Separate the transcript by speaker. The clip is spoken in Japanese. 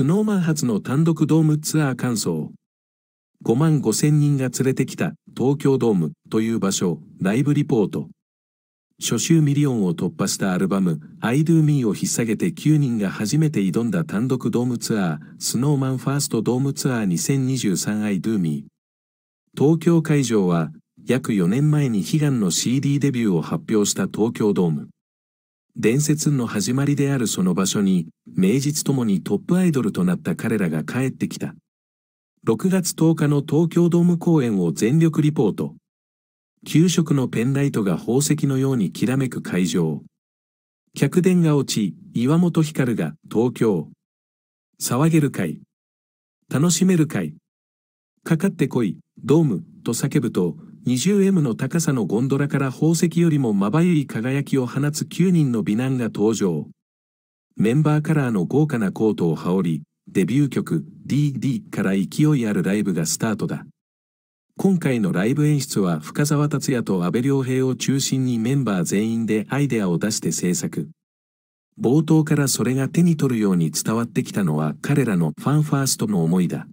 Speaker 1: スノーマン初の単独ドームツアー感想。5万5千人が連れてきた東京ドームという場所、ライブリポート。初週ミリオンを突破したアルバム I Do Me を引っ提げて9人が初めて挑んだ単独ドームツアー、スノーマンファーストドームツアー 2023I Do Me。東京会場は約4年前に悲願の CD デビューを発表した東京ドーム。伝説の始まりであるその場所に、名実ともにトップアイドルとなった彼らが帰ってきた。6月10日の東京ドーム公演を全力リポート。給食のペンライトが宝石のようにきらめく会場。客電が落ち、岩本光が東京。騒げる会。楽しめる会。かかってこい、ドーム、と叫ぶと、20m の高さのゴンドラから宝石よりもまばゆい輝きを放つ9人の美男が登場。メンバーカラーの豪華なコートを羽織り、デビュー曲 DD から勢いあるライブがスタートだ。今回のライブ演出は深沢達也と安部良平を中心にメンバー全員でアイデアを出して制作。冒頭からそれが手に取るように伝わってきたのは彼らのファンファーストの思いだ。